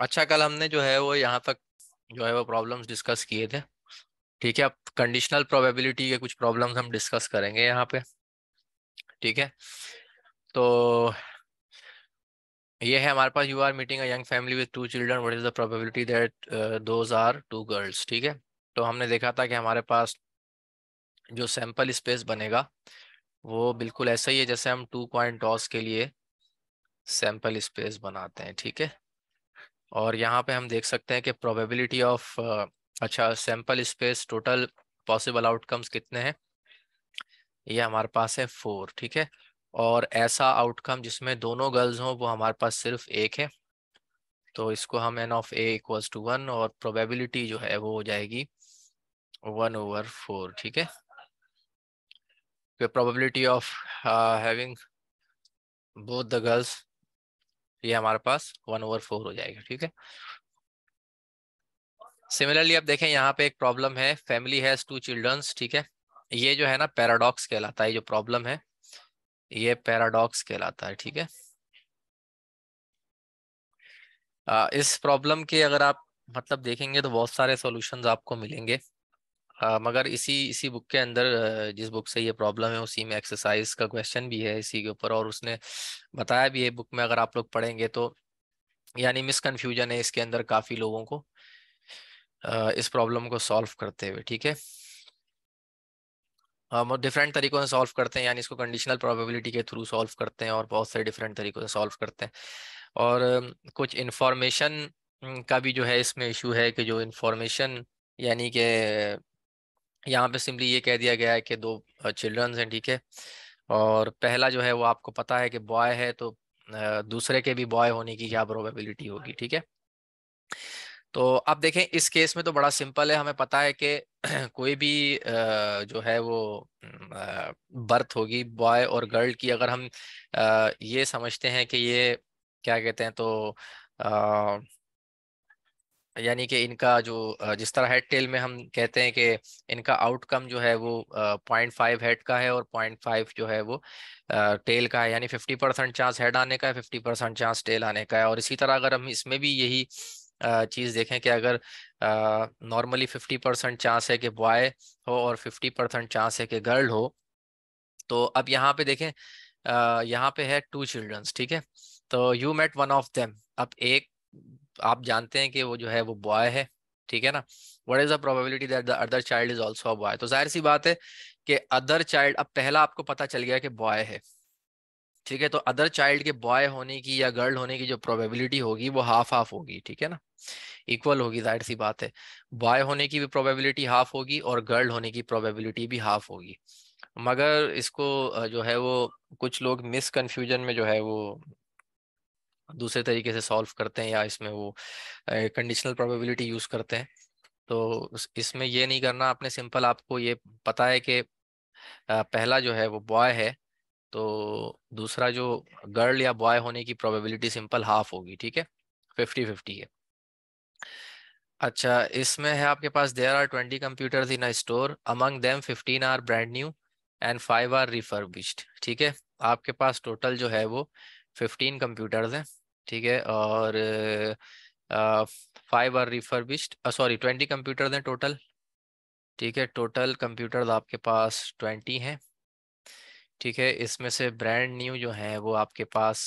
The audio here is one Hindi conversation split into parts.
अच्छा कल हमने जो है वो यहाँ तक जो है वो प्रॉब्लम्स डिस्कस किए थे ठीक है अब कंडीशनल प्रोबेबिलिटी के कुछ प्रॉब्लम्स हम डिस्कस करेंगे यहाँ पे ठीक है तो ये है हमारे पास you are meeting a young family with two children what is the probability that those are two girls ठीक है तो हमने देखा था कि हमारे पास जो सैम्पल स्पेस बनेगा वो बिल्कुल ऐसा ही है जैसे हम टू पॉइंट टॉस के लिए सैम्पल स्पेस बनाते हैं ठीक है और यहाँ पे हम देख सकते हैं कि प्रोबेबिलिटी ऑफ अच्छा sample space total possible outcomes कितने हैं ये हमारे पास है फोर ठीक है और ऐसा आउटकम जिसमें दोनों गर्ल्स हों वो हमारे पास सिर्फ एक है तो इसको हम N of equals to one और प्रोबेबिलिटी जो है वो हो जाएगी वन ओवर फोर ठीक है probability of having both the girls ये हमारे पास वन ओवर फोर हो जाएगा ठीक है सिमिलरली अब देखें यहाँ पे एक प्रॉब्लम है फैमिली हैज टू चिल्ड्रंस ठीक है ये जो है ना पैराडॉक्स कहलाता है जो प्रॉब्लम है ये पैराडॉक्स कहलाता है ठीक है इस प्रॉब्लम के अगर आप मतलब देखेंगे तो बहुत सारे सॉल्यूशंस आपको मिलेंगे आ, मगर इसी इसी बुक के अंदर जिस बुक से ये प्रॉब्लम है उसी में एक्सरसाइज का क्वेश्चन भी है इसी के ऊपर और उसने बताया भी है बुक में अगर आप लोग पढ़ेंगे तो यानी मिस कन्फ्यूजन है इसके अंदर काफ़ी लोगों को इस प्रॉब्लम को सॉल्व करते हुए ठीक है हम डिफरेंट तरीकों से सॉल्व करते हैं यानी इसको कंडीशनल प्रोबेबिलिटी के थ्रू सॉल्व करते हैं और बहुत सारे डिफरेंट तरीकों से सॉल्व करते हैं और कुछ इन्फॉर्मेशन का भी जो है इसमें इशू है कि जो इन्फॉर्मेशन यानी कि यहाँ पे सिंपली ये कह दिया गया है कि दो चिल्ड्रन हैं ठीक है और पहला जो है वो आपको पता है कि बॉय है तो दूसरे के भी बॉय होने की क्या प्रोबेबिलिटी होगी ठीक है तो अब देखें इस केस में तो बड़ा सिंपल है हमें पता है कि कोई भी जो है वो बर्थ होगी बॉय और गर्ल की अगर हम ये समझते हैं कि ये क्या कहते हैं तो यानी कि इनका जो जिस तरह हेड टेल में हम कहते हैं कि इनका आउटकम जो है वो पॉइंट फाइव हेड का है और पॉइंट फाइव जो है वो टेल का है यानी फिफ्टी परसेंट चांस हेड आने का है फिफ्टी परसेंट चांस टेल आने का है और इसी तरह अगर हम इसमें भी यही चीज़ देखें कि अगर नॉर्मली फिफ्टी परसेंट चांस है कि बॉय हो और फिफ्टी परसेंट चांस है कि गर्ल हो तो अब यहाँ पे देखें यहाँ पे है टू चिल्ड्रंस ठीक है तो you met one of them अब एक आप जानते हैं कि वो जो है वो बॉय है ठीक है ना what is the probability that the other child is also boy तो जाहिर सी बात है कि अदर चाइल्ड अब पहला आपको पता चल गया कि बॉय है ठीक है तो अदर चाइल्ड के बॉय होने की या गर्ल होने की जो प्रोबेबिलिटी होगी वो हाफ हाफ होगी ठीक है ना इक्वल होगी जाहिर सी बात है बॉय होने की भी प्रोबेबिलिटी हाफ होगी और गर्ल होने की प्रोबेबिलिटी भी हाफ होगी मगर इसको जो है वो कुछ लोग मिस कन्फ्यूजन में जो है वो दूसरे तरीके से सॉल्व करते हैं या इसमें वो कंडीशनल प्रोबेबिलिटी यूज़ करते हैं तो इसमें ये नहीं करना आपने सिंपल आपको ये पता है कि पहला जो है वो बॉय है तो दूसरा जो गर्ल या बॉय होने की प्रोबेबिलिटी सिंपल हाफ होगी ठीक है फिफ्टी फिफ्टी है अच्छा इसमें है आपके पास there are twenty computers in a store among them fifteen are brand new and five are refurbished ठीक है आपके पास टोटल जो है वो फिफ्टीन कंप्यूटर्स हैं ठीक है और five are refurbished sorry twenty computers हैं टोटल ठीक है टोटल कंप्यूटर्स आपके पास ट्वेंटी हैं ठीक है इसमें से ब्रांड न्यू जो है वो आपके पास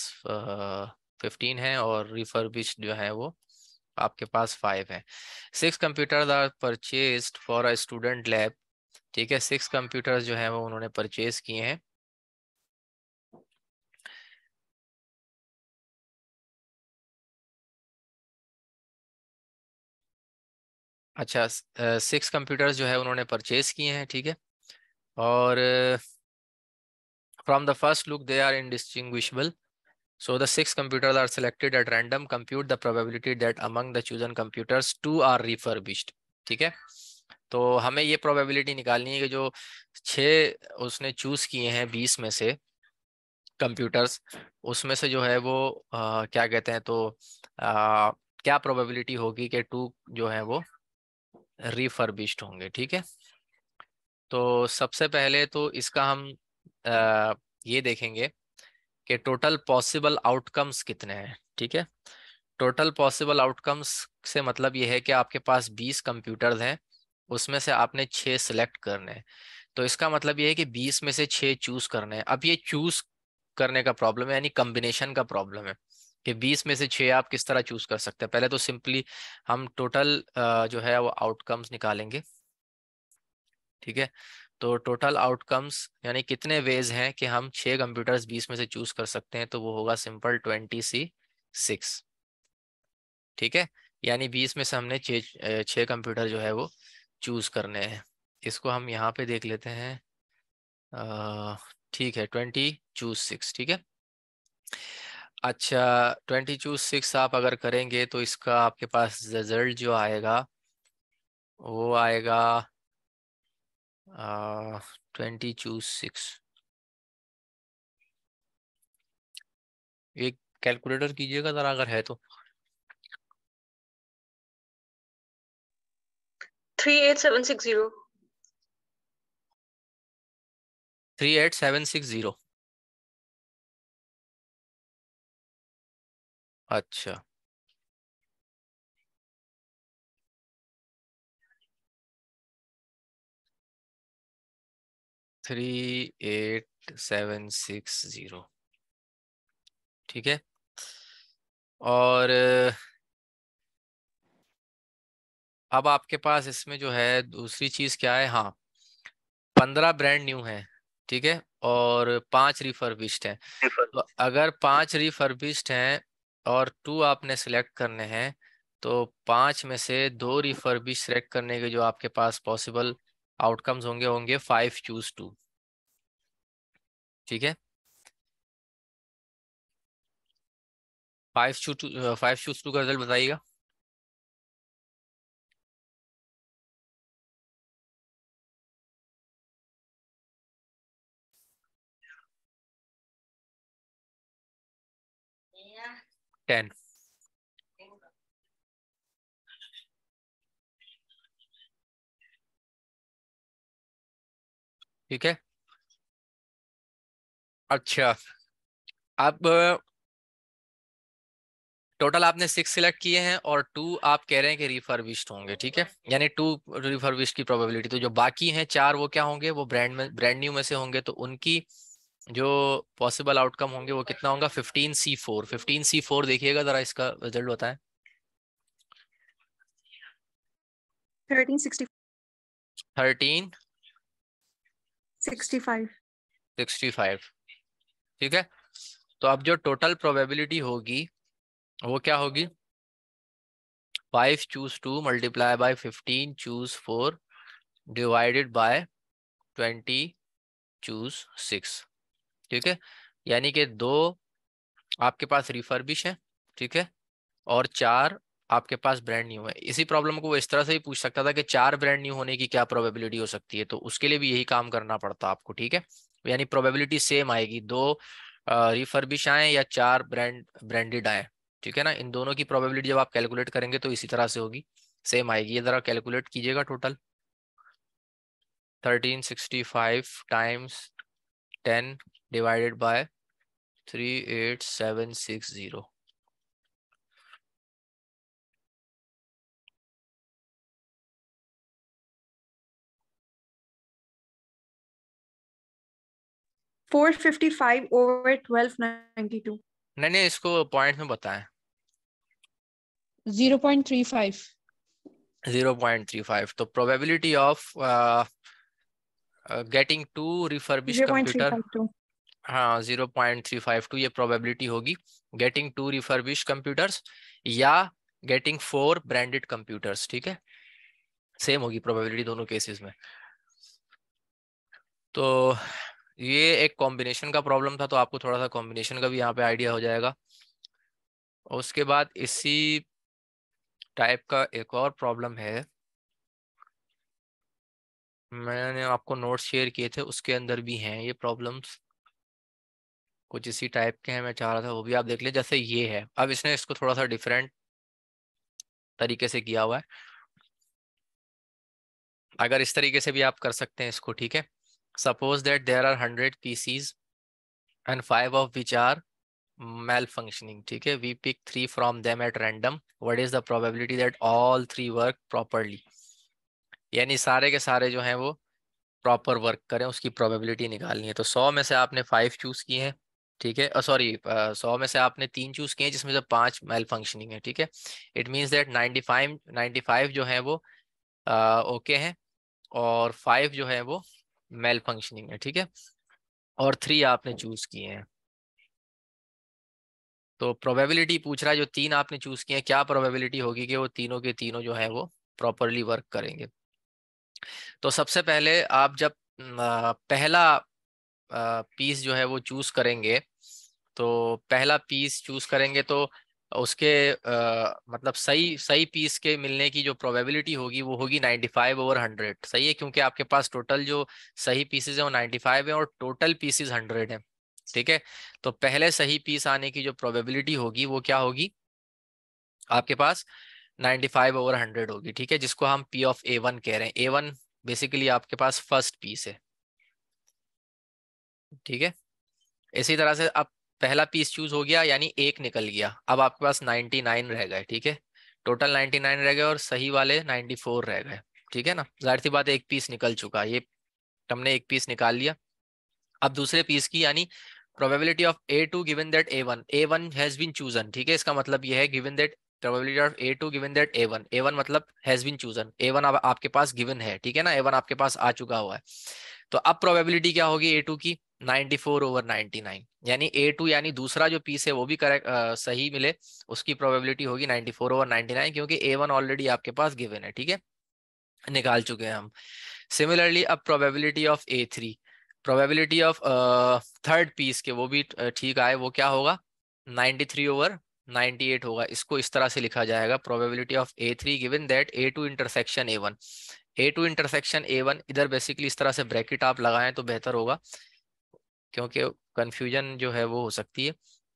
फिफ्टीन है और रिफर्बिश जो है वो आपके पास फाइव है six computers are purchase for a student lab ठीक है सिक्स कंप्यूटर्स जो है वो उन्होंने परचेज किए हैं अच्छा सिक्स कंप्यूटर्स जो है उन्होंने परचेज किए हैं ठीक है और from the first look they are indistinguishable so the six computers are selected at random compute the probability that among the chosen computers two are refurbished ठीक है तो हमें ये प्रोबेबिलिटी निकालनी है कि जो छः उसने चूज किए हैं बीस में से कंप्यूटर्स उसमें से जो है वो आ, क्या कहते हैं तो आ, क्या प्रोबेबिलिटी होगी कि टू जो है वो रिफर्बिश्ड होंगे ठीक है तो सबसे पहले तो इसका हम आ, ये देखेंगे कि टोटल पॉसिबल आउटकम्स कितने हैं ठीक है टोटल पॉसिबल आउटकम्स से मतलब ये है कि आपके पास 20 कंप्यूटर्स हैं उसमें से आपने छः सिलेक्ट करने हैं तो इसका मतलब ये है कि 20 में से छः चूज करने हैं अब ये चूज करने का प्रॉब्लम है यानी कम्बिनेशन का प्रॉब्लम है कि 20 में से छह आप किस तरह चूज कर सकते हैं पहले तो सिंपली हम टोटल जो है वो आउटकम्स निकालेंगे ठीक है तो टोटल आउटकम्स यानी कितने वेज हैं कि हम छह कंप्यूटर्स 20 में से चूज कर सकते हैं तो वो होगा सिंपल ट्वेंटी सी सिक्स ठीक है यानी बीस में से हमने छ कंप्यूटर जो है वो चूज करने हैं इसको हम यहाँ पे देख लेते हैं ठीक है ट्वेंटी चूज सिक्स ठीक है अच्छा ट्वेंटी टू सिक्स आप अगर करेंगे तो इसका आपके पास रिजल्ट जो आएगा वो आएगा ट्वेंटी टू सिक्स एक कैलकुलेटर कीजिएगा ज़रा अगर है तो three eight seven six zero three eight seven six zero अच्छा three eight seven six zero ठीक है और अब आपके पास इसमें जो है दूसरी चीज़ क्या है हाँ पंद्रह ब्रांड न्यू है ठीक है और पांच रिफर्बिश्ड है तो अगर पांच रिफर्बिश्ड हैं और टू आपने सेलेक्ट करने हैं तो पांच में से दो रिफर भी सेलेक्ट करने के जो आपके पास पॉसिबल आउटकम्स होंगे होंगे फाइव चूज टू ठीक है five choose two five choose two का रिजल्ट बताइएगा टेन ठीक है अच्छा अब टोटल आपने सिक्स सिलेक्ट किए हैं और टू आप कह रहे हैं कि रिफर्विश्ड होंगे ठीक है यानी टू रिफर्विश्ड की प्रोबेबिलिटी तो जो बाकी हैं चार वो क्या होंगे वो ब्रांड में ब्रांड न्यू में से होंगे तो उनकी जो पॉसिबल आउटकम होंगे वो कितना होगा fifteen C four fifteen C four देखिएगा जरा इसका रिजल्ट होता है 1365 ठीक है तो अब जो टोटल प्रोबेबिलिटी होगी वो क्या होगी five choose two multiply by fifteen choose four divided by twenty choose six ठीक है यानी कि दो आपके पास रिफर्बिश है ठीक है और चार आपके पास ब्रांड न्यू है इसी प्रॉब्लम को वो इस तरह से भी पूछ सकता था कि चार ब्रांड न्यू होने की क्या प्रोबेबिलिटी हो सकती है तो उसके लिए भी यही काम करना पड़ता आपको ठीक है यानी प्रोबेबिलिटी सेम आएगी दो रिफर्बिश आए या चार ब्रांड ब्रांडेड आए ठीक है ना इन दोनों की प्रोबेबिलिटी जब आप कैलकुलेट करेंगे तो इसी तरह से होगी सेम आएगी ये ज़रा कैलकुलेट कीजिएगा total thirteen sixty five times ten divided by three eight seven six zero four fifty five over twelve ninety two नहीं नहीं इसको पॉइंट में बताएं zero point three five zero point three five तो probability of getting two refurbish computer हाँ zero point three five two ये प्रोबेबिलिटी होगी गेटिंग टू रिफर्बिश कंप्यूटर्स या गेटिंग फोर ब्रांडेड कंप्यूटर्स ठीक है सेम होगी प्रोबेबिलिटी दोनों केसेस में तो ये एक कॉम्बिनेशन का प्रॉब्लम था तो आपको थोड़ा सा कॉम्बिनेशन का भी यहाँ पे आइडिया हो जाएगा उसके बाद इसी टाइप का एक और प्रॉब्लम है मैंने आपको नोट्स शेयर किए थे उसके अंदर भी हैं ये प्रॉब्लम्स कुछ इसी टाइप के हैं मैं चाह रहा था वो भी आप देख लें जैसे ये है अब इसने इसको थोड़ा सा डिफरेंट तरीके से किया हुआ है अगर इस तरीके से भी आप कर सकते हैं इसको ठीक है suppose that there are hundred PCs and five of which are malfunctioning ठीक है we pick three from them at random what is the probability that all three work properly यानी सारे के सारे जो हैं वो प्रॉपर वर्क करें उसकी प्रोबेबिलिटी निकालनी है तो सौ में से आपने फाइव चूज किए हैं ठीक है सॉरी सौ में से आपने तीन चूज किए जिसमें से पांच मेल फंक्शनिंग है ठीक है it means that ninety five ninety five जो है वो ओके uh, है और फाइव जो है वो मेल फंक्शनिंग है ठीक है और थ्री आपने चूज किए हैं तो प्रोबेबिलिटी पूछ रहा है जो तीन आपने चूज किए हैं क्या प्रोबेबिलिटी होगी कि वो तीनों के तीनों जो है वो प्रॉपरली वर्क करेंगे तो सबसे पहले आप जब पहला पीस जो है वो चूज करेंगे तो पहला पीस चूज करेंगे तो उसके आ, मतलब सही सही पीस के मिलने की जो प्रोबेबिलिटी होगी वो होगी 95 ओवर हंड्रेड सही है क्योंकि आपके पास टोटल जो सही पीसेज है वो 95 है और टोटल पीसेज 100 है ठीक है तो पहले सही पीस आने की जो प्रोबेबिलिटी होगी वो क्या होगी आपके पास 95 ओवर हंड्रेड होगी ठीक है जिसको हम पी ऑफ ए वन कह रहे हैं ए वन बेसिकली आपके पास फर्स्ट पीस है ठीक है इसी तरह से अब पहला पीस चूज हो गया यानी एक निकल गया अब आपके पास 99 रह गए ठीक है टोटल 99 रह गए और सही वाले 94 रह गए ठीक है ना जाहिर सी बात एक पीस निकल चुका ये तुमने एक पीस निकाल लिया अब दूसरे पीस की यानी probability of A two given that A one A one has been chosen ठीक है इसका मतलब ये है given that probability of A two given that A one A one मतलब has been chosen A one आपके पास गिवन है ठीक है ना ए वन आपके पास आ चुका हुआ है तो अब प्रोबेबिलिटी क्या होगी ए टू की 94 ओवर 99 यानी ए टू यानी दूसरा जो पीस है वो भी करेक्ट सही मिले उसकी प्रोबेबिलिटी होगी 94 ओवर 99 क्योंकि ए वन ऑलरेडी आपके पास गिवन है ठीक है निकाल चुके हैं हम सिमिलरली अब probability of A three probability of third piece के वो भी ठीक आए वो क्या होगा 93 ओवर 98 होगा इसको इस तरह से लिखा जाएगा probability of A three given that A two intersection A one A two intersection A one इधर बेसिकली इस तरह से ब्रैकेट आप लगाएं तो बेहतर होगा क्योंकि कन्फ्यूजन जो है वो हो सकती है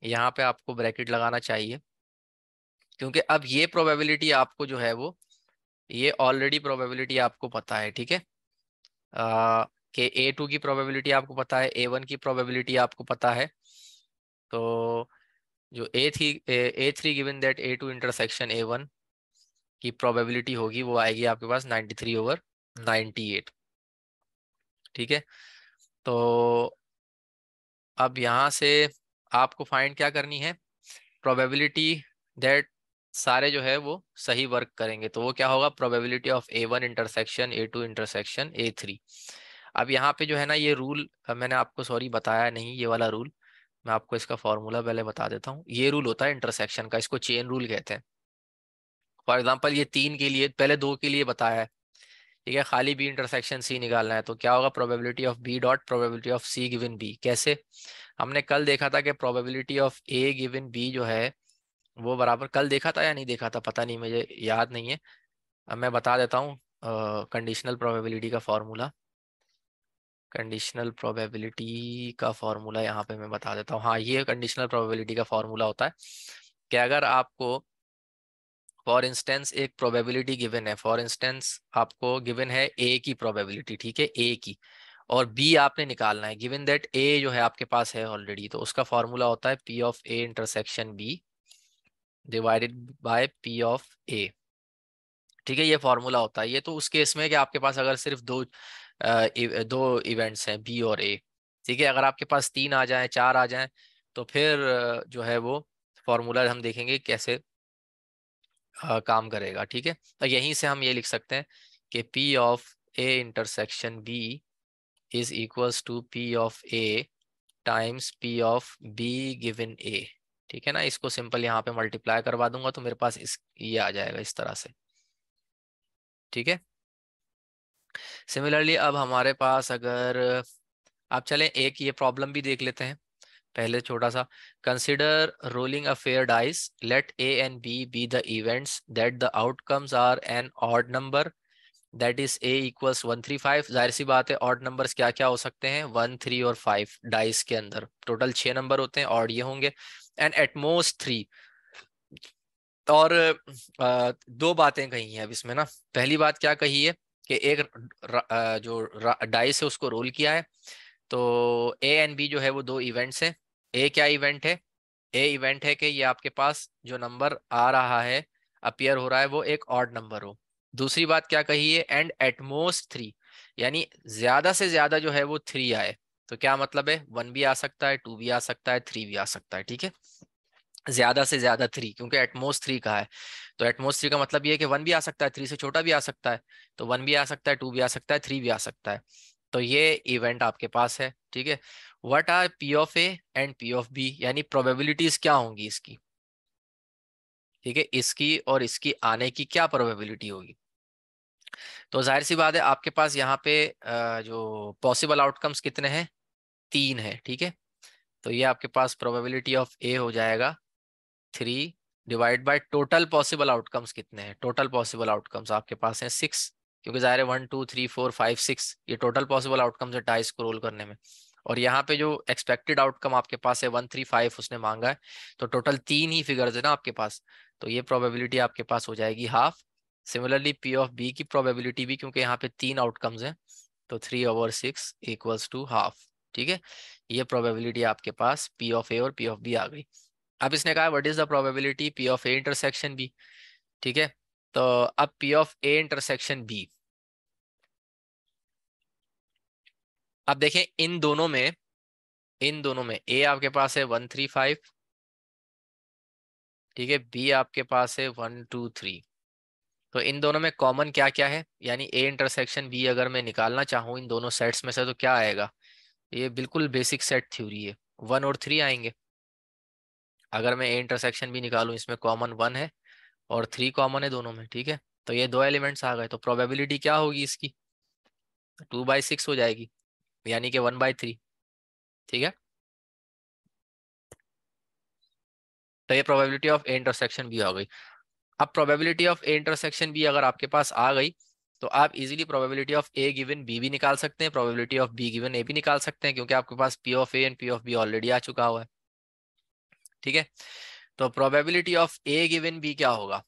यहाँ पे आपको ब्रैकेट लगाना चाहिए क्योंकि अब ये प्रोबेबिलिटी आपको जो है वो ये ऑलरेडी प्रोबेबिलिटी आपको पता है ठीक है कि ए टू की प्रोबेबिलिटी आपको पता है ए वन की प्रोबेबिलिटी आपको पता है तो जो A three A three given that A two intersection A one की प्रोबेबिलिटी होगी वो आएगी आपके पास ninety three over ninety eight ठीक है तो अब यहाँ से आपको फाइंड क्या करनी है प्रोबेबिलिटी दैट सारे जो है वो सही वर्क करेंगे तो वो क्या होगा probability of A one intersection A two intersection A three अब यहाँ पे जो है ना ये रूल मैंने आपको सॉरी बताया नहीं ये वाला रूल मैं आपको इसका फॉर्मूला पहले बता देता हूँ ये रूल होता है इंटरसेक्शन का इसको चेन रूल कहते हैं फॉर एग्जाम्पल ये तीन के लिए पहले दो के लिए बताया है ठीक है खाली बी इंटरसेक्शन सी निकालना है तो क्या होगा probability of B dot probability of C given B कैसे हमने कल देखा था कि probability of A given B जो है वो बराबर कल देखा था या नहीं देखा था पता नहीं मुझे याद नहीं है अब मैं बता देता हूँ कंडीशनल प्रोबेबिलिटी का फॉर्मूला कंडीशनल प्रोबेबिलिटी का फॉर्मूला यहाँ पे मैं बता देता हूँ हाँ ये कंडीशनल प्रोबेबिलिटी का फॉर्मूला होता है कि अगर आपको फॉर इंस्टेंस एक प्रोबेबिलिटी गिवन है फॉर इंस्टेंस आपको गिवन है ए की प्रोबेबिलिटी ठीक है ए की और बी आपने निकालना है गिवन दैट ए जो है आपके पास है ऑलरेडी तो उसका फॉर्मूला होता है P of A intersection B divided by P of A ठीक है ये फॉर्मूला होता है ये तो उस केस में कि आपके पास अगर सिर्फ दो आ, e, दो इवेंट्स हैं बी और ए ठीक है अगर आपके पास तीन आ जाए चार आ जाए तो फिर जो है वो फॉर्मूला हम देखेंगे कैसे काम करेगा ठीक है तो यहीं से हम ये लिख सकते हैं कि P of A intersection B is equals to P of A times P of B given A ठीक है ना इसको सिंपल यहाँ पे मल्टीप्लाई करवा दूंगा तो मेरे पास इस ये आ जाएगा इस तरह से ठीक है सिमिलरली अब हमारे पास अगर आप चलें एक ये प्रॉब्लम भी देख लेते हैं पहले छोटा सा consider rolling a fair dice let A and B be the events that the outcomes are an odd number that is equals one three five जाहिर सी बात है ऑड नंबर्स क्या क्या हो सकते हैं वन थ्री और फाइव डाइस के अंदर टोटल छह नंबर होते हैं ऑड ये होंगे एंड एटमोस्ट थ्री और दो बातें कही हैं अब इसमें ना पहली बात क्या कही है कि एक जो डाइस है उसको रोल किया है तो ए एंड बी जो है वो दो इवेंट्स हैं ए क्या इवेंट है ए इवेंट है कि ये आपके पास जो नंबर आ रहा है अपियर हो रहा है वो एक ऑड नंबर हो दूसरी बात क्या कही है एंड एटमोस्ट थ्री यानी ज्यादा से ज्यादा जो है वो थ्री आए तो क्या मतलब है वन भी आ सकता है टू भी आ सकता है थ्री भी आ सकता है ठीक है ज्यादा से ज्यादा थ्री क्योंकि एटमोस्ट थ्री का है तो एटमोस्ट थ्री का मतलब ये है कि वन भी आ सकता है थ्री से छोटा भी आ सकता है तो वन भी आ सकता है टू भी आ सकता है थ्री भी आ सकता है तो ये इवेंट आपके पास है ठीक है what are P of A and P of B यानी प्रोबेबिलिटीज क्या होंगी इसकी ठीक है इसकी और इसकी आने की क्या प्रोबेबिलिटी होगी तो जाहिर सी बात है आपके पास यहाँ पे जो पॉसिबल आउटकम्स कितने हैं तीन है ठीक है तो ये आपके पास प्रोबेबिलिटी ऑफ ए हो जाएगा three divide by total possible outcomes कितने हैं टोटल पॉसिबल आउटकम्स आपके पास हैं सिक्स क्योंकि जाहिर है one two three four five six ये टोटल पॉसिबल आउटकम्स है टाइस को रोल करने में और यहाँ पे जो एक्सपेक्टेड आउटकम आपके पास है वन थ्री फाइव उसने मांगा है तो टोटल तीन ही फिगर्स है ना आपके पास तो ये प्रोबेबिलिटी आपके पास हो जाएगी half similarly P of B की प्रोबेबिलिटी भी क्योंकि यहाँ पे तीन आउटकम्स हैं तो three over six equals to half ठीक है ये प्रोबेबिलिटी आपके पास पी ऑफ ए और पी ऑफ बी आ गई अब इसने कहा what is the probability P of A intersection B ठीक है तो अब P of A intersection B अब देखें इन दोनों में इन दोनों में ए आपके पास है वन थ्री फाइव ठीक है बी आपके पास है वन टू थ्री तो इन दोनों में कॉमन क्या क्या है यानी ए इंटरसेक्शन बी अगर मैं निकालना चाहूँ इन दोनों सेट्स में से तो क्या आएगा ये बिल्कुल बेसिक सेट थ्योरी है वन और थ्री आएंगे अगर मैं ए इंटरसेक्शन भी निकालू इसमें कॉमन वन है और थ्री कॉमन है दोनों में ठीक है तो ये दो एलिमेंट्स आ गए तो प्रोबेबिलिटी क्या होगी इसकी टू बाई सिक्स हो जाएगी यानी कि वन बाई थ्री ठीक है तो ये probability of A intersection B आ गई अब probability of A intersection B अगर आपके पास आ गई तो आप easily probability of A given B भी निकाल सकते हैं probability of B given A भी निकाल सकते हैं क्योंकि आपके पास P of A and P of B already आ चुका हुआ है ठीक है तो probability of A given B क्या होगा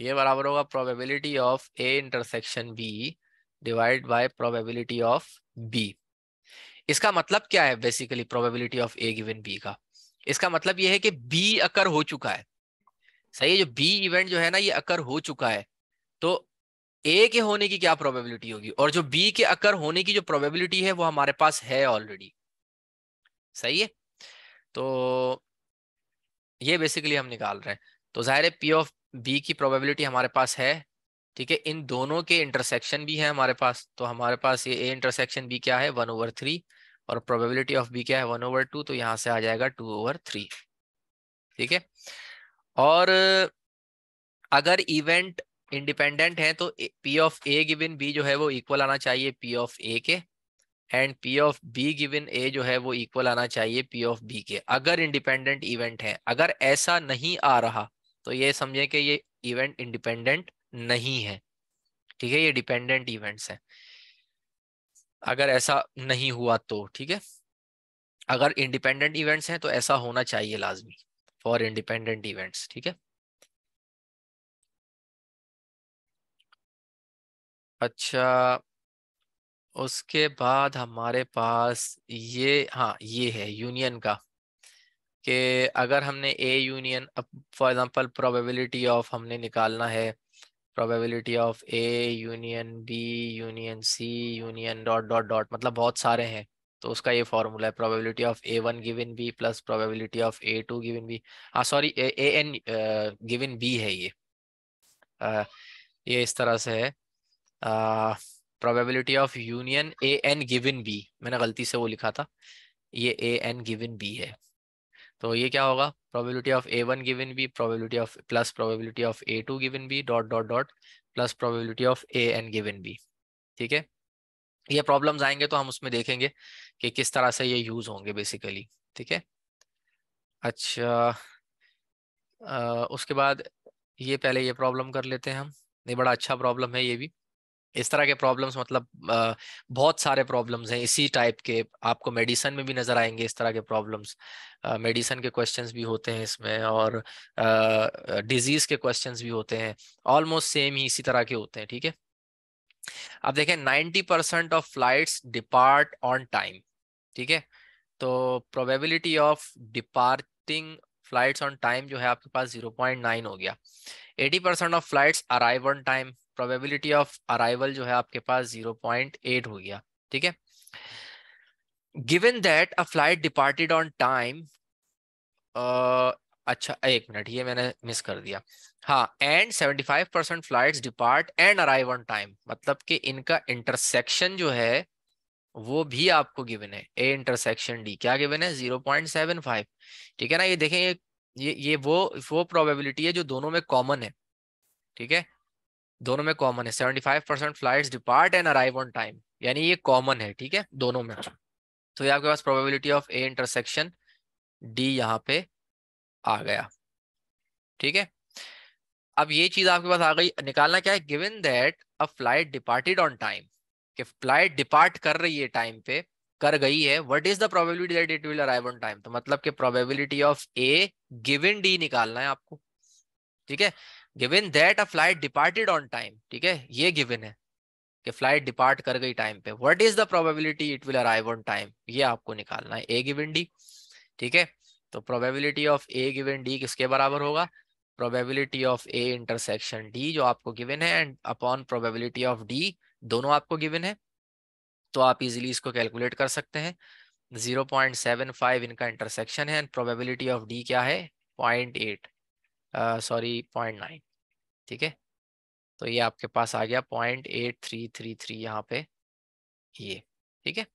ये बराबर होगा probability of A intersection B divide by probability of B इसका मतलब क्या है basically probability of A given B का इसका मतलब यह है कि बी अकर हो चुका है सही है जो बी इवेंट जो है ना ये अकर हो चुका है तो ए के होने की क्या प्रोबेबिलिटी होगी और जो बी के अकर होने की जो प्रोबेबिलिटी है वो हमारे पास है ऑलरेडी सही है तो ये बेसिकली हम निकाल रहे हैं तो जाहिर है पी ऑफ बी की प्रोबेबिलिटी हमारे पास है ठीक है इन दोनों के इंटरसेक्शन भी है हमारे पास तो हमारे पास ये ए इंटरसेक्शन बी क्या है वन ओवर थ्री और प्रोबेबिलिटी ऑफ बी क्या है वन ओवर टू तो यहां से आ जाएगा टू ओवर थ्री ठीक है और अगर इवेंट इंडिपेंडेंट है तो P of A given B जो है वो इक्वल आना चाहिए पी ऑफ ए के and P of B given A जो है वो इक्वल आना चाहिए पी ऑफ बी के अगर इंडिपेंडेंट इवेंट है अगर ऐसा नहीं आ रहा तो ये समझें कि ये इवेंट इंडिपेंडेंट नहीं है ठीक है ये डिपेंडेंट इवेंट्स हैं अगर ऐसा नहीं हुआ तो ठीक है अगर इंडिपेंडेंट इवेंट्स हैं तो ऐसा होना चाहिए लाजमी फॉर इंडिपेंडेंट इवेंट्स ठीक है अच्छा उसके बाद हमारे पास ये हाँ ये है यूनियन का कि अगर हमने ए यूनियन अब फॉर एग्जांपल प्रोबेबिलिटी ऑफ हमने निकालना है probability of A union B union C union dot dot dot मतलब बहुत सारे हैं तो उसका ये फॉर्मूला है probability of A one given B plus probability of A two given B हाँ sorry A N given B है ये uh, ये इस तरह से है probability of union A N given B मैंने गलती से वो लिखा था ये ए एन गिविन बी है तो ये क्या होगा probability of A one given B probability of plus probability of A two given B dot dot dot plus probability of A N given B ठीक है ये प्रॉब्लम्स आएंगे तो हम उसमें देखेंगे कि किस तरह से ये यूज होंगे बेसिकली ठीक है अच्छा आ, उसके बाद ये पहले ये प्रॉब्लम कर लेते हैं हम ये बड़ा अच्छा प्रॉब्लम है ये भी इस तरह के प्रॉब्लम्स मतलब बहुत सारे प्रॉब्लम्स हैं इसी टाइप के आपको मेडिसन में भी नज़र आएंगे इस तरह के प्रॉब्लम्स मेडिसिन के क्वेश्चंस भी होते हैं इसमें और डिजीज़ के क्वेश्चंस भी होते हैं ऑलमोस्ट सेम ही इसी तरह के होते हैं ठीक है अब देखें ninety percent of flight depart on time ठीक है तो probability of departing flights on time जो है आपके पास नाइन हो गया eighty percent of flights arrive on time probability of arrival जो है आपके पास जीरो पॉइंट एट हो गया ठीक है given that a flight departed on time अच्छा एक मिनट ये मैंने मिस कर दिया हाँ and 75 percent flight depart and arrive on time मतलब कि इनका इंटरसेक्शन जो है वो भी आपको गिवन है ए इंटरसेक्शन डी क्या गिवन है 0.75 ठीक है ना ये देखें ये ये वो वो प्रोबेबिलिटी है जो दोनों में कॉमन है ठीक है दोनों में कॉमन है seventy five percent flight depart and arrive on time यानी ये कॉमन है ठीक है दोनों में तो ये आपके पास probability of A intersection D यहाँ पे आ गया ठीक है अब ये चीज आपके पास आ गई निकालना क्या है given that a flight departed on time कि फ्लाइट डिपार्ट कर रही है टाइम पे कर गई है what is the probability that it will arrive on time तो मतलब कि probability of A given D निकालना है आपको ठीक है given that a flight departed on time ठीक है ये गिवन है कि फ्लाइट डिपार्ट कर गई टाइम पे what is the probability it will arrive on time ये आपको निकालना है ए गिवन डी ठीक है तो probability of A given D किसके बराबर होगा probability of A intersection D जो आपको गिवन है and upon probability of D दोनों आपको गिवन है तो आप इजीली इसको कैलकुलेट कर सकते हैं 0.75 इनका इंटरसेक्शन है एंड प्रोबेबिलिटी ऑफ डी क्या है 0.8 सॉरी uh, 0.9 ठीक है तो ये आपके पास आ गया point eight three three three यहाँ पे ये ठीक है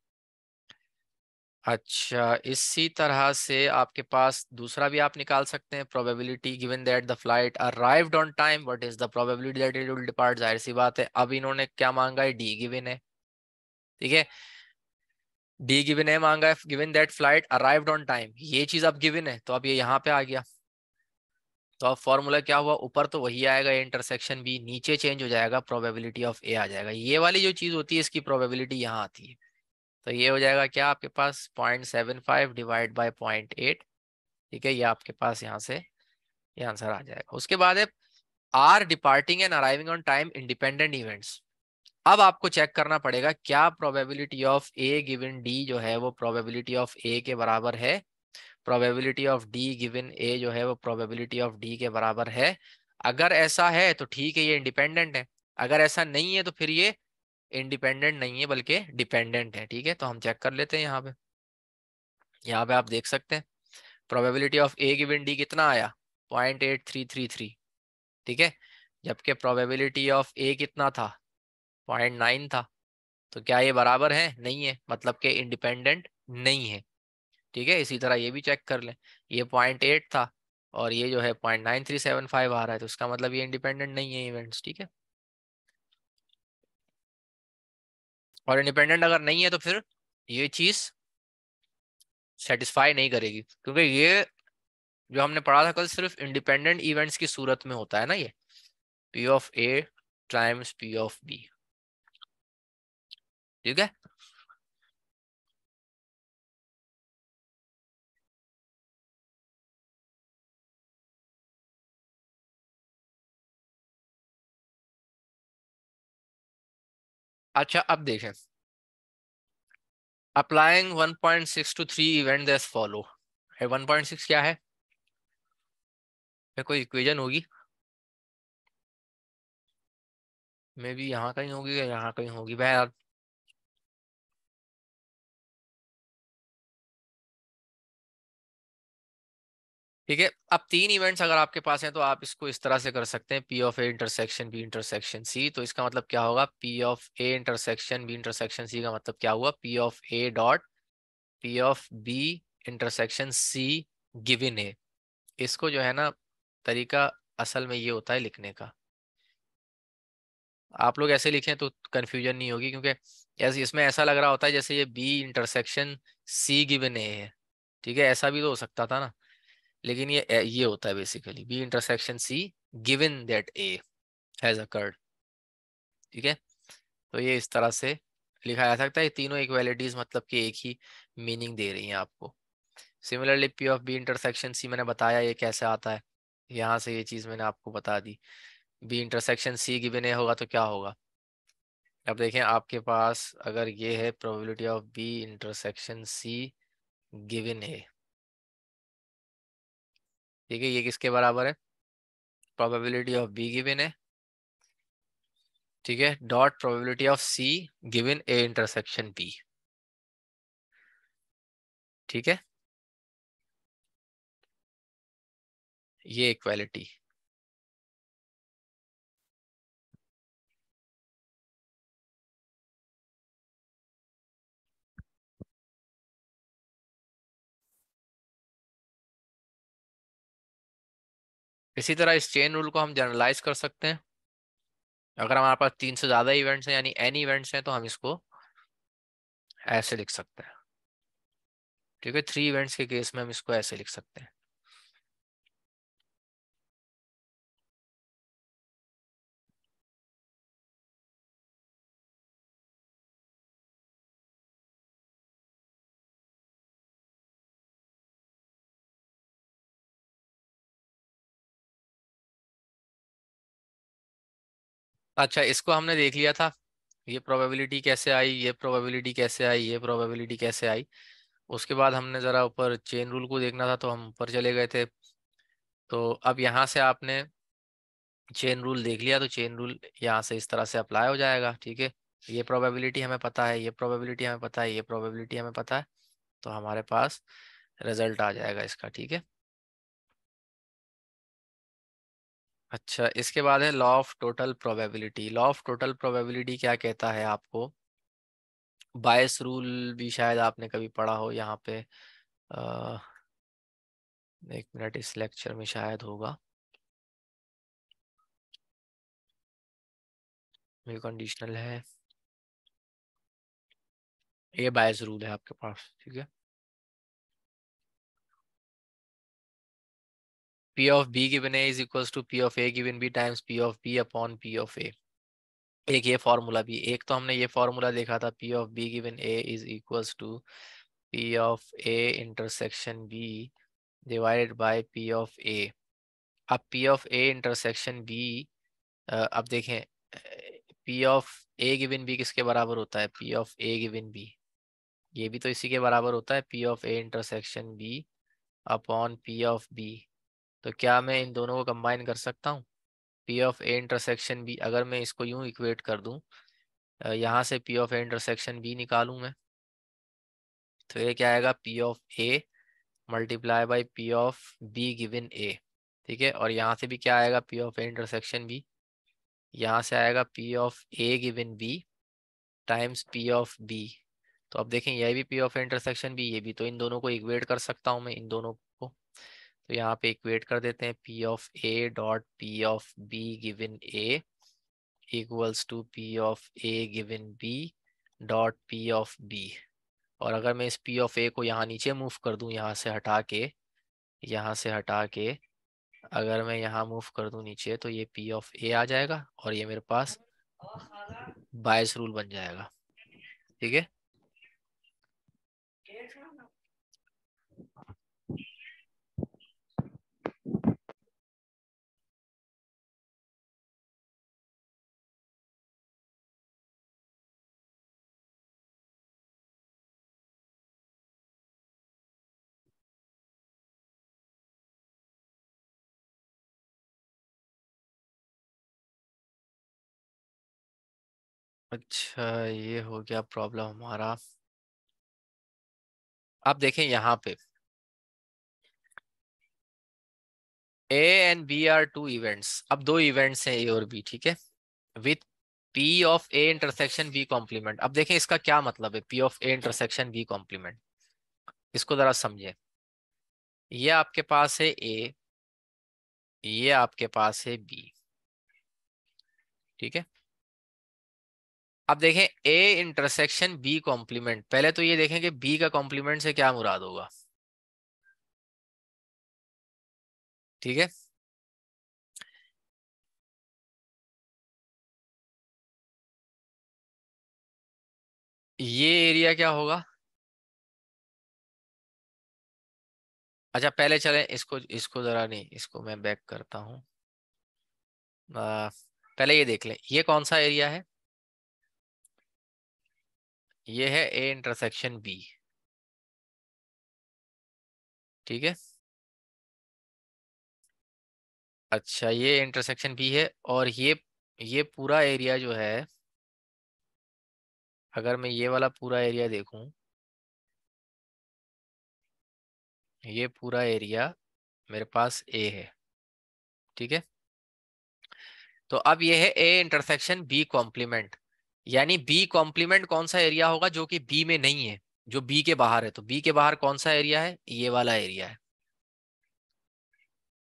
अच्छा इसी तरह से आपके पास दूसरा भी आप निकाल सकते हैं probability given that the flight arrived on time what is the probability that it will depart जाहिर सी बात है अब इन्होंने क्या मांगा है डी गिविन है ठीक है डी गिविन है मांगा है given that flight arrived on time ये चीज अब गिविन है तो अब ये यहाँ पे आ गया तो अब फॉर्मूला क्या हुआ ऊपर तो वही आएगा इंटरसेक्शन बी नीचे चेंज हो जाएगा प्रोबेबिलिटी ऑफ ए आ जाएगा ये वाली जो चीज़ होती है इसकी प्रोबेबिलिटी यहाँ आती है तो ये हो जाएगा क्या आपके पास point seven five divide by point eight ठीक है ये आपके पास यहाँ से ये आंसर आ जाएगा उसके बाद है are departing and arriving on time independent events अब आपको चेक करना पड़ेगा क्या probability of A given D जो है वो प्रोबेबिलिटी ऑफ ए के बराबर है probability of D given A जो है वो प्रोबेबिलिटी ऑफ डी के बराबर है अगर ऐसा है तो ठीक है ये इंडिपेंडेंट है अगर ऐसा नहीं है तो फिर ये इंडिपेंडेंट नहीं है बल्कि डिपेंडेंट है ठीक है तो हम चेक कर लेते हैं यहाँ पे यहाँ पे आप देख सकते हैं probability of A given D कितना आया point eight three three three ठीक है जबकि प्रोबेबिलिटी ऑफ ए कितना था पॉइंट नाइन था तो क्या ये बराबर है नहीं है मतलब के इंडिपेंडेंट नहीं है ठीक है इसी तरह ये भी चेक कर लें ये पॉइंट एट था और ये जो है point nine three seven five आ रहा है तो उसका मतलब ये इंडिपेंडेंट नहीं है इवेंट्स ठीक है और इंडिपेंडेंट अगर नहीं है तो फिर ये चीज़ सेटिस्फाई नहीं करेगी क्योंकि ये जो हमने पढ़ा था कल सिर्फ इंडिपेंडेंट इवेंट्स की सूरत में होता है ना ये P of A times P of B ठीक है अच्छा अब देखें अप्लाइंग 1.6 टू 3 इवेंट दस फॉलो है 1.6 क्या है कोई इक्वेजन होगी मे बी यहाँ कहीं होगी या यहाँ कहीं होगी वह ठीक है अब तीन इवेंट्स अगर आपके पास हैं तो आप इसको इस तरह से कर सकते हैं P of A intersection B intersection C तो इसका मतलब क्या होगा P of A intersection B intersection C का मतलब क्या हुआ P of A dot P of B intersection C given A इसको जो है ना तरीका असल में ये होता है लिखने का आप लोग ऐसे लिखें तो कन्फ्यूजन नहीं होगी क्योंकि ऐसे इसमें ऐसा लग रहा होता है जैसे ये B intersection C given A है ठीक है ऐसा भी तो हो सकता था ना लेकिन ये ये होता है basically B intersection C given that A has occurred ठीक है तो ये इस तरह से लिखा जा सकता है तीनों इक्वेलिटीज मतलब कि एक ही मीनिंग दे रही हैं आपको similarly P of B intersection C मैंने बताया ये कैसे आता है यहाँ से ये चीज़ मैंने आपको बता दी B intersection C given A होगा तो क्या होगा अब देखें आपके पास अगर ये है probability of B intersection C given A ठीक है ये किसके बराबर है प्रोबेबिलिटी ऑफ बी गिविन है ठीक है dot probability of C given A intersection B ठीक है ये इक्वालिटी इसी तरह इस चेन रूल को हम जनरलाइज कर सकते हैं अगर हमारे पास तीन से ज़्यादा इवेंट्स हैं यानी एन इवेंट्स हैं तो हम इसको ऐसे लिख सकते हैं ठीक है थ्री इवेंट्स के केस में हम इसको ऐसे लिख सकते हैं अच्छा इसको हमने देख लिया था ये प्रोबेबिलिटी कैसे आई ये प्रोबेबिलिटी कैसे आई ये प्रोबेबिलिटी कैसे आई उसके बाद हमने ज़रा ऊपर चेन रूल को देखना था तो हम ऊपर चले गए थे तो अब यहाँ से आपने चेन रूल देख लिया तो चेन रूल यहाँ से इस तरह से अप्लाई हो जाएगा ठीक है ये प्रोबेबिलिटी हमें पता है ये प्रोबेबिलिटी हमें पता है ये प्रोबेबिलिटी हमें पता है तो हमारे पास रिजल्ट आ जाएगा इसका ठीक है अच्छा इसके बाद है law of total probability law of total probability क्या कहता है आपको बायस रूल भी शायद आपने कभी पढ़ा हो यहाँ पे आ, एक मिनट इस लेक्चर में शायद होगा कंडीशनल है ये बायस रूल है आपके पास ठीक है p of b given a is equals to p of a given b times p of b upon p of a एक ये फॉर्मूला भी एक तो हमने ये फॉर्मूला देखा था p of b given a is equals to p of a intersection b divided by p of a अब p of a intersection b अब देखें p of a given b किसके बराबर होता है p of a given b ये भी तो इसी के बराबर होता है p of a intersection b upon p of b तो क्या मैं इन दोनों को कंबाइन कर सकता हूँ P of A intersection B अगर मैं इसको यूं इक्वेट कर दूं यहाँ से P of A intersection B निकालू मैं तो ये क्या आएगा P of A multiply by P of B given A ठीक है और यहाँ से भी क्या आएगा P of A intersection B यहाँ से आएगा P of A given B times P of B तो अब देखें यह भी P of A intersection B ये भी तो इन दोनों को इक्वेट कर सकता हूँ मैं इन दोनों तो यहाँ पे इक्वेट कर देते हैं P of A dot P of B given A equals to P of A given B dot P of B और अगर मैं इस पी ऑफ ए को यहाँ नीचे मूव कर दूँ यहाँ से हटा के यहाँ से हटा के अगर मैं यहाँ मूव कर दूँ नीचे तो ये पी ऑफ ए आ जाएगा और ये मेरे पास बायस रूल बन जाएगा ठीक है अच्छा ये हो गया प्रॉब्लम हमारा आप देखें यहाँ पे A and B are two events अब दो इवेंट्स हैं ए और बी ठीक है with P of A intersection B complement अब देखें इसका क्या मतलब है P of A intersection B complement इसको जरा समझे ये आपके पास है ए ये आपके पास है बी ठीक है अब देखें ए इंटरसेक्शन बी कॉम्प्लीमेंट पहले तो ये देखें कि बी का कॉम्प्लीमेंट से क्या मुराद होगा ठीक है ये एरिया क्या होगा अच्छा पहले चले इसको इसको जरा नहीं इसको मैं बैक करता हूं आ, पहले ये देख लें ये कौन सा एरिया है ये है ए इंटरसेक्शन बी ठीक है अच्छा ये इंटरसेक्शन बी है और ये ये पूरा एरिया जो है अगर मैं ये वाला पूरा एरिया देखूं ये पूरा एरिया मेरे पास ए है ठीक है तो अब ये है ए इंटरसेक्शन बी कॉम्प्लीमेंट यानी बी कॉम्प्लीमेंट कौन सा एरिया होगा जो कि बी में नहीं है जो बी के बाहर है तो बी के बाहर कौन सा एरिया है ये वाला एरिया है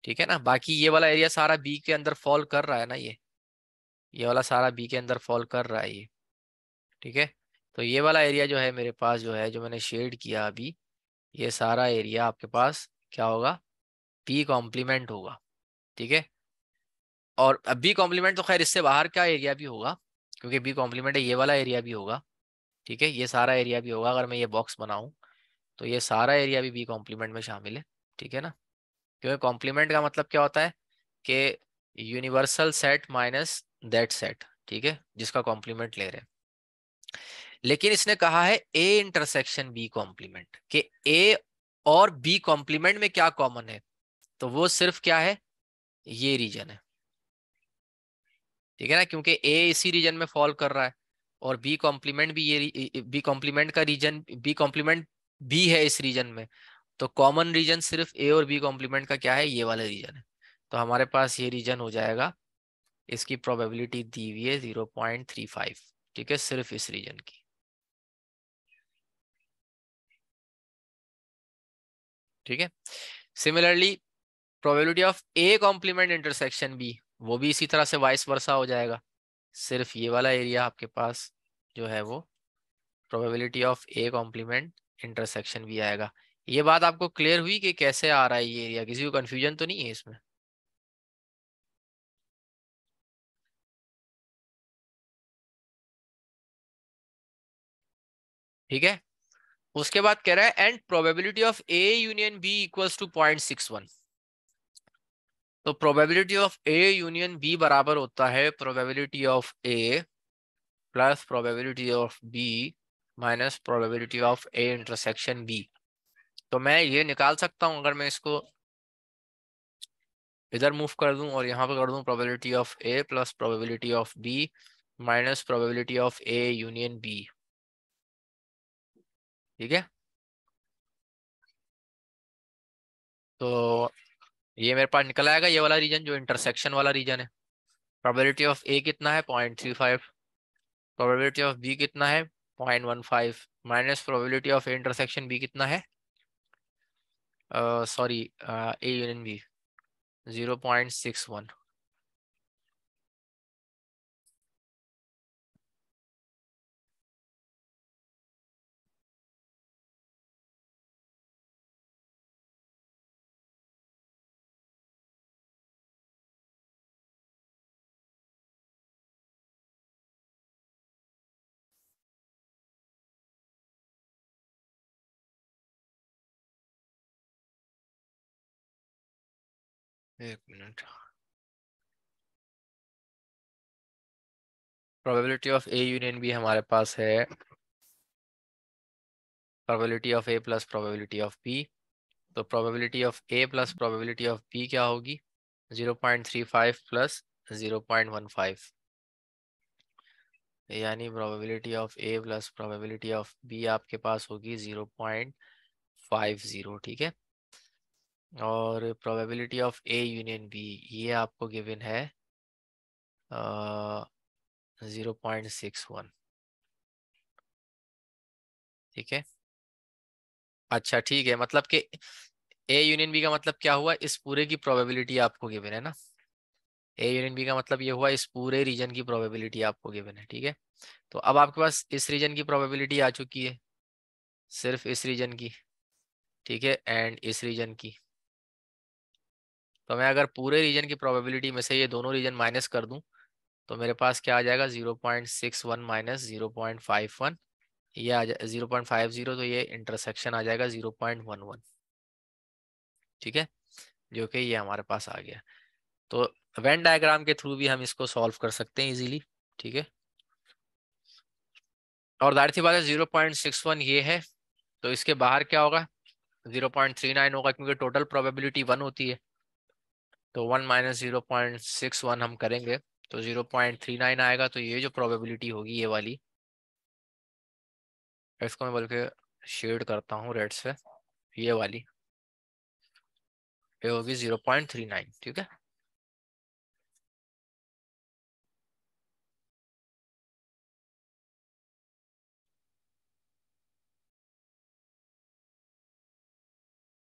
ठीक है ना बाकी ये वाला एरिया सारा बी के अंदर फॉल कर रहा है ना ये ये वाला सारा बी के अंदर फॉल कर रहा है ये ठीक है तो ये वाला एरिया जो है मेरे पास जो है जो मैंने शेड किया अभी ये सारा एरिया आपके पास क्या होगा बी कॉम्प्लीमेंट होगा ठीक है और बी कॉम्प्लीमेंट तो खैर इससे बाहर का एरिया भी होगा क्योंकि बी कॉम्प्लीमेंट ये वाला एरिया भी होगा ठीक है ये सारा एरिया भी होगा अगर मैं ये बॉक्स बनाऊँ तो ये सारा एरिया भी बी कॉम्प्लीमेंट में शामिल है ठीक है ना क्योंकि कॉम्प्लीमेंट का मतलब क्या होता है कि universal set minus that set ठीक है जिसका कॉम्प्लीमेंट ले रहे हैं लेकिन इसने कहा है ए इंटरसेक्शन बी कॉम्प्लीमेंट कि ए और बी कॉम्प्लीमेंट में क्या कॉमन है तो वो सिर्फ क्या है ये रीजन है ठीक है ना क्योंकि ए इसी रीजन में फॉल कर रहा है और बी कॉम्प्लीमेंट भी ये बी कॉम्प्लीमेंट का रीजन बी कॉम्प्लीमेंट बी है इस रीजन में तो कॉमन रीजन सिर्फ ए और बी कॉम्प्लीमेंट का क्या है ये वाला रीजन है तो हमारे पास ये रीजन हो जाएगा इसकी प्रोबेबिलिटी दी हुई है जीरो पॉइंट थ्री फाइव ठीक है सिर्फ इस रीजन की ठीक है similarly probability of A complement intersection B वो भी इसी तरह से वाइस वर्षा हो जाएगा सिर्फ ये वाला एरिया आपके पास जो है वो probability of A complement intersection भी आएगा ये बात आपको क्लियर हुई कि कैसे आ रहा है ये एरिया किसी को कन्फ्यूजन तो नहीं है इसमें ठीक है उसके बाद कह रहा है and probability of A union B equals to point six one तो probability of A union B बराबर होता है probability of A plus probability of B minus probability of A intersection B तो मैं ये निकाल सकता हूं अगर मैं इसको इधर मूव कर दूं और यहां पर कर दूं probability of A plus probability of B minus probability of A union B ठीक है तो ये मेरे पास निकल आएगा ये वाला रीजन जो इंटरसेक्शन वाला रीजन है प्रोबेबिलिटी ऑफ ए कितना है point three five probability of B कितना है point one five minus probability of A intersection B कितना है sorry A union B zero point six one एक minute probability of A union B हमारे पास है probability of A plus probability of B तो probability of A plus probability of B क्या होगी 0.35 प्लस 0.15 यानी probability of A plus probability of B आपके पास होगी 0.50 ठीक है और probability of A union B ये आपको गिवन है ज़ीरो पॉइंट सिक्स वन ठीक है अच्छा ठीक है मतलब कि ए यूनियन बी का मतलब क्या हुआ इस पूरे की प्रोबेबिलिटी आपको गिवन है ना ए यूनियन बी का मतलब ये हुआ इस पूरे रीजन की प्रोबेबिलिटी आपको गिवन है ठीक है तो अब आपके पास इस रीजन की प्रोबेबिलिटी आ चुकी है सिर्फ इस रीजन की ठीक है एंड इस रीजन की तो मैं अगर पूरे रीजन की प्रोबेबिलिटी में से ये दोनों रीजन माइनस कर दूं तो मेरे पास क्या आ जाएगा zero point six one minus zero point five one ये आ जीरो पॉइंट फाइव जीरो तो ये इंटरसेक्शन आ जाएगा जीरो पॉइंट वन वन ठीक है जो कि ये हमारे पास आ गया तो वेन डायग्राम के थ्रू भी हम इसको सॉल्व कर सकते हैं इजीली ठीक है और दायर सी बात है जीरो पॉइंट सिक्स वन ये है तो इसके बाहर क्या होगा जीरो पॉइंट थ्री नाइन होगा क्योंकि टोटल प्रोबेबिलिटी वन होती है तो one minus zero point six one हम करेंगे तो जीरो पॉइंट थ्री नाइन आएगा तो ये जो प्रोबेबिलिटी होगी ये वाली इसको मैं बल्कि शेड करता हूँ रेड से ये वाली ये होगी जीरो पॉइंट थ्री नाइन ठीक है